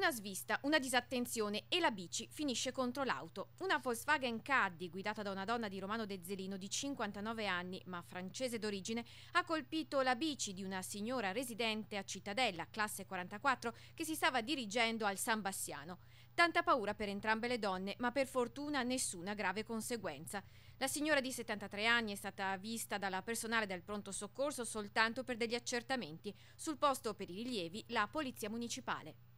una svista, una disattenzione e la bici finisce contro l'auto. Una Volkswagen Caddy guidata da una donna di Romano De Zelino di 59 anni, ma francese d'origine, ha colpito la bici di una signora residente a Cittadella, classe 44, che si stava dirigendo al San Bassiano. Tanta paura per entrambe le donne, ma per fortuna nessuna grave conseguenza. La signora di 73 anni è stata vista dalla personale del pronto soccorso soltanto per degli accertamenti. Sul posto per i rilievi la Polizia Municipale.